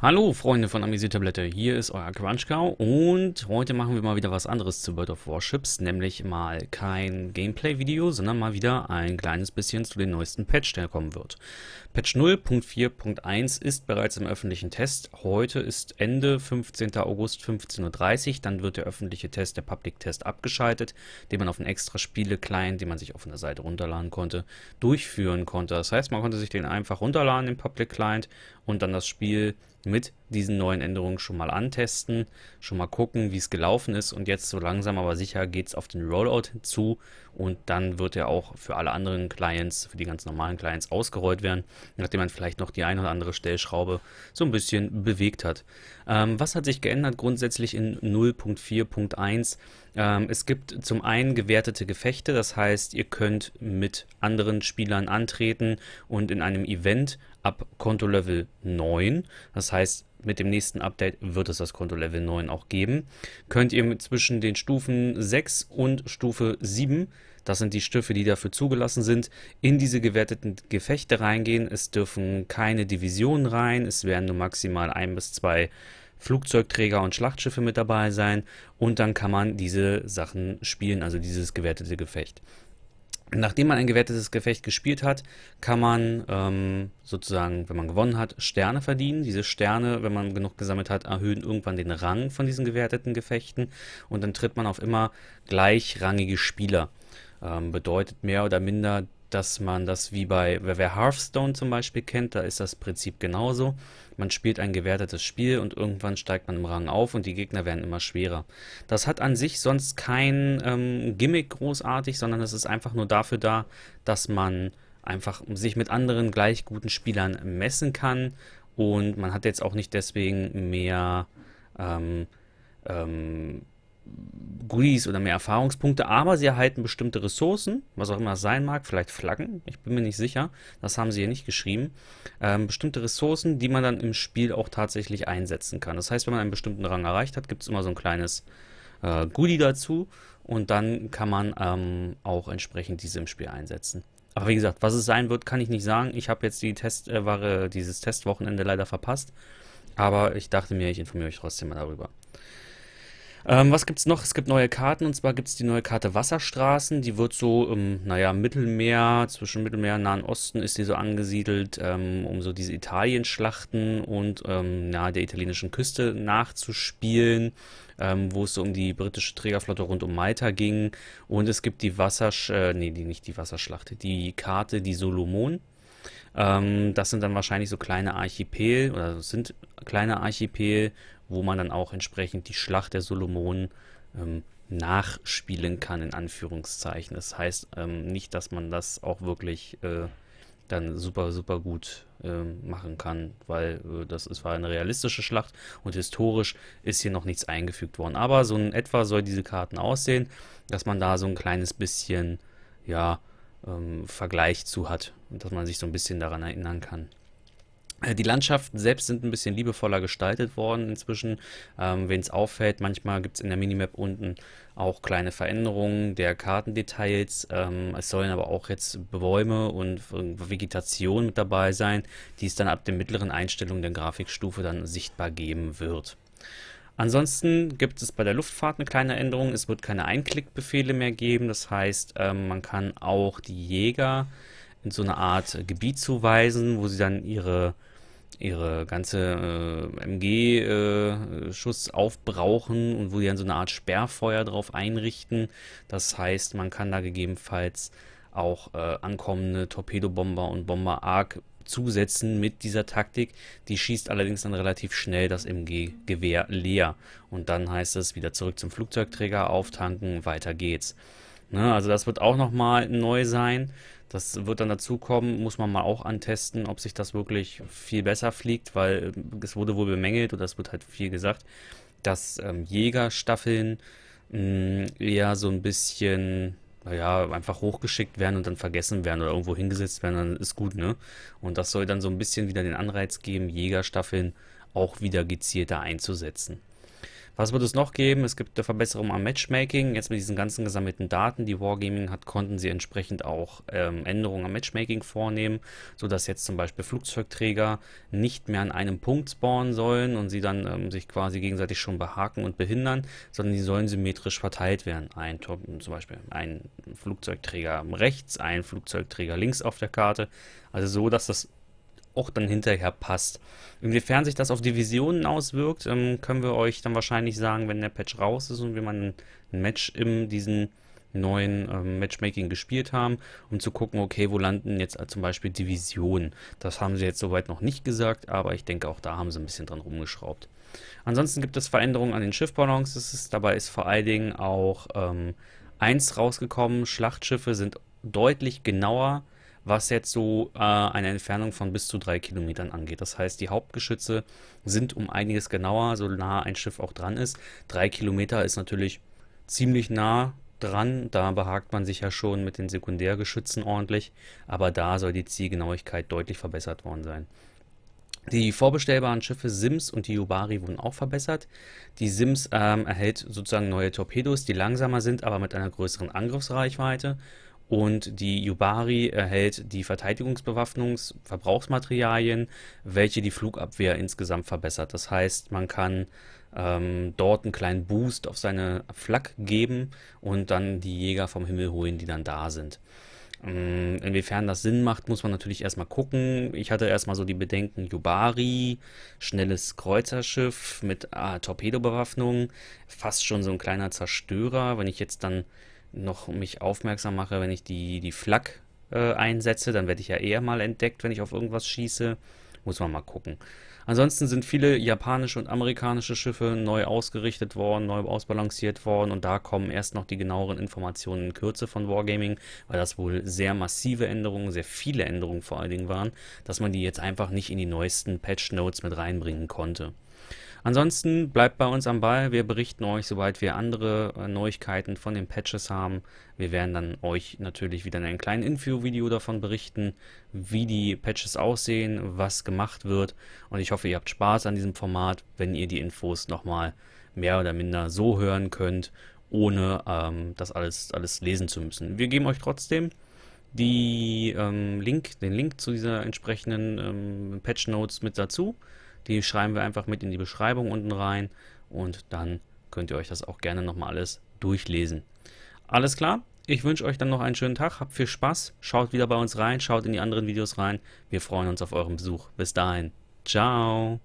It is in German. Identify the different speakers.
Speaker 1: Hallo Freunde von Amisiertablette, hier ist euer Crunch und heute machen wir mal wieder was anderes zu World of Warships, nämlich mal kein Gameplay-Video, sondern mal wieder ein kleines bisschen zu den neuesten Patch, der kommen wird. Patch 0.4.1 ist bereits im öffentlichen Test, heute ist Ende 15. August 15.30 Uhr, dann wird der öffentliche Test, der Public Test abgeschaltet, den man auf einen extra Spiele-Client, den man sich auf einer Seite runterladen konnte, durchführen konnte. Das heißt, man konnte sich den einfach runterladen, den Public Client und dann das Spiel mit diesen neuen Änderungen schon mal antesten, schon mal gucken, wie es gelaufen ist und jetzt so langsam aber sicher geht es auf den Rollout hinzu. und dann wird er auch für alle anderen Clients, für die ganz normalen Clients ausgerollt werden, nachdem man vielleicht noch die ein oder andere Stellschraube so ein bisschen bewegt hat. Ähm, was hat sich geändert grundsätzlich in 0.4.1? Ähm, es gibt zum einen gewertete Gefechte, das heißt, ihr könnt mit anderen Spielern antreten und in einem Event ab Konto Level 9. Das heißt, mit dem nächsten Update wird es das Konto Level 9 auch geben. Könnt ihr zwischen den Stufen 6 und Stufe 7, das sind die Stiffe, die dafür zugelassen sind, in diese gewerteten Gefechte reingehen. Es dürfen keine Divisionen rein, es werden nur maximal ein bis zwei Flugzeugträger und Schlachtschiffe mit dabei sein und dann kann man diese Sachen spielen, also dieses gewertete Gefecht. Nachdem man ein gewertetes Gefecht gespielt hat, kann man ähm, sozusagen, wenn man gewonnen hat, Sterne verdienen. Diese Sterne, wenn man genug gesammelt hat, erhöhen irgendwann den Rang von diesen gewerteten Gefechten und dann tritt man auf immer gleichrangige Spieler. Ähm, bedeutet mehr oder minder, dass man das wie bei, wer wer Hearthstone zum Beispiel kennt, da ist das Prinzip genauso. Man spielt ein gewertetes Spiel und irgendwann steigt man im Rang auf und die Gegner werden immer schwerer. Das hat an sich sonst kein ähm, Gimmick großartig, sondern es ist einfach nur dafür da, dass man einfach sich mit anderen gleich guten Spielern messen kann und man hat jetzt auch nicht deswegen mehr ähm, ähm, Goodies oder mehr Erfahrungspunkte, aber sie erhalten bestimmte Ressourcen, was auch immer es sein mag, vielleicht Flaggen, ich bin mir nicht sicher, das haben sie hier nicht geschrieben, ähm, bestimmte Ressourcen, die man dann im Spiel auch tatsächlich einsetzen kann. Das heißt, wenn man einen bestimmten Rang erreicht hat, gibt es immer so ein kleines äh, Goodie dazu und dann kann man ähm, auch entsprechend diese im Spiel einsetzen. Aber wie gesagt, was es sein wird, kann ich nicht sagen. Ich habe jetzt die Testware, äh, dieses Testwochenende leider verpasst, aber ich dachte mir, ich informiere euch trotzdem mal darüber. Ähm, was gibt's noch? Es gibt neue Karten und zwar gibt es die neue Karte Wasserstraßen. Die wird so im, ähm, naja, Mittelmeer, zwischen Mittelmeer und Nahen Osten ist die so angesiedelt, ähm, um so diese Italienschlachten und ähm, nahe der italienischen Küste nachzuspielen. Ähm, wo es so um die britische Trägerflotte rund um Malta ging. Und es gibt die Wassersch... Äh, nee, die, nicht die Wasserschlacht, die Karte, die Solomon. Ähm, das sind dann wahrscheinlich so kleine Archipel, oder sind kleine Archipel, wo man dann auch entsprechend die Schlacht der Solomonen ähm, nachspielen kann, in Anführungszeichen. Das heißt ähm, nicht, dass man das auch wirklich äh, dann super, super gut äh, machen kann, weil äh, das ist, war eine realistische Schlacht und historisch ist hier noch nichts eingefügt worden. Aber so in etwa soll diese Karten aussehen, dass man da so ein kleines bisschen, ja, ähm, Vergleich zu hat und dass man sich so ein bisschen daran erinnern kann. Äh, die Landschaften selbst sind ein bisschen liebevoller gestaltet worden inzwischen. Ähm, Wen es auffällt, manchmal gibt es in der Minimap unten auch kleine Veränderungen der Kartendetails. Ähm, es sollen aber auch jetzt Bäume und Vegetation mit dabei sein, die es dann ab den mittleren Einstellungen der Grafikstufe dann sichtbar geben wird. Ansonsten gibt es bei der Luftfahrt eine kleine Änderung. Es wird keine Einklickbefehle mehr geben. Das heißt, ähm, man kann auch die Jäger in so eine Art Gebiet zuweisen, wo sie dann ihre ihre ganze äh, MG-Schuss äh, aufbrauchen und wo die dann so eine Art Sperrfeuer drauf einrichten. Das heißt, man kann da gegebenenfalls auch äh, ankommende Torpedobomber und Bomber Arc zusetzen mit dieser Taktik. Die schießt allerdings dann relativ schnell das MG-Gewehr leer. Und dann heißt es wieder zurück zum Flugzeugträger, auftanken, weiter geht's. Ne, also das wird auch nochmal neu sein. Das wird dann dazukommen, muss man mal auch antesten, ob sich das wirklich viel besser fliegt, weil ähm, es wurde wohl bemängelt oder es wird halt viel gesagt, dass ähm, Jägerstaffeln mh, mm, eher so ein bisschen naja, einfach hochgeschickt werden und dann vergessen werden oder irgendwo hingesetzt werden, dann ist gut, ne? Und das soll dann so ein bisschen wieder den Anreiz geben, Jägerstaffeln auch wieder gezielter einzusetzen. Was wird es noch geben? Es gibt eine Verbesserung am Matchmaking. Jetzt mit diesen ganzen gesammelten Daten, die Wargaming hat, konnten sie entsprechend auch ähm, Änderungen am Matchmaking vornehmen, sodass jetzt zum Beispiel Flugzeugträger nicht mehr an einem Punkt spawnen sollen und sie dann ähm, sich quasi gegenseitig schon behaken und behindern, sondern sie sollen symmetrisch verteilt werden. Ein, zum Beispiel ein Flugzeugträger rechts, ein Flugzeugträger links auf der Karte. Also so, dass das auch dann hinterher passt. Inwiefern sich das auf Divisionen auswirkt, ähm, können wir euch dann wahrscheinlich sagen, wenn der Patch raus ist und wir mal ein Match in diesen neuen ähm, Matchmaking gespielt haben, um zu gucken, okay, wo landen jetzt zum Beispiel Divisionen. Das haben sie jetzt soweit noch nicht gesagt, aber ich denke, auch da haben sie ein bisschen dran rumgeschraubt. Ansonsten gibt es Veränderungen an den Schiffbalances. Dabei ist vor allen Dingen auch ähm, 1 rausgekommen. Schlachtschiffe sind deutlich genauer was jetzt so äh, eine Entfernung von bis zu drei Kilometern angeht. Das heißt, die Hauptgeschütze sind um einiges genauer, so nah ein Schiff auch dran ist. Drei Kilometer ist natürlich ziemlich nah dran, da behagt man sich ja schon mit den Sekundärgeschützen ordentlich, aber da soll die Zielgenauigkeit deutlich verbessert worden sein. Die vorbestellbaren Schiffe Sims und die Yubari wurden auch verbessert. Die Sims ähm, erhält sozusagen neue Torpedos, die langsamer sind, aber mit einer größeren Angriffsreichweite und die Yubari erhält die Verteidigungsbewaffnungsverbrauchsmaterialien, welche die Flugabwehr insgesamt verbessert. Das heißt, man kann ähm, dort einen kleinen Boost auf seine Flak geben und dann die Jäger vom Himmel holen, die dann da sind. Mm, inwiefern das Sinn macht, muss man natürlich erstmal gucken. Ich hatte erstmal so die Bedenken, Yubari, schnelles Kreuzerschiff mit ah, Torpedobewaffnung, fast schon so ein kleiner Zerstörer. Wenn ich jetzt dann noch mich aufmerksam mache, wenn ich die, die Flak äh, einsetze, dann werde ich ja eher mal entdeckt, wenn ich auf irgendwas schieße. Muss man mal gucken. Ansonsten sind viele japanische und amerikanische Schiffe neu ausgerichtet worden, neu ausbalanciert worden und da kommen erst noch die genaueren Informationen in Kürze von Wargaming, weil das wohl sehr massive Änderungen, sehr viele Änderungen vor allen Dingen waren, dass man die jetzt einfach nicht in die neuesten Patch Notes mit reinbringen konnte. Ansonsten bleibt bei uns am Ball. Wir berichten euch, sobald wir andere äh, Neuigkeiten von den Patches haben. Wir werden dann euch natürlich wieder in einem kleinen Info-Video davon berichten, wie die Patches aussehen, was gemacht wird. Und ich hoffe, ihr habt Spaß an diesem Format, wenn ihr die Infos nochmal mehr oder minder so hören könnt, ohne ähm, das alles, alles lesen zu müssen. Wir geben euch trotzdem die, ähm, Link, den Link zu dieser entsprechenden ähm, Patch Notes mit dazu. Die schreiben wir einfach mit in die Beschreibung unten rein und dann könnt ihr euch das auch gerne nochmal alles durchlesen. Alles klar? Ich wünsche euch dann noch einen schönen Tag, habt viel Spaß, schaut wieder bei uns rein, schaut in die anderen Videos rein. Wir freuen uns auf euren Besuch. Bis dahin. Ciao.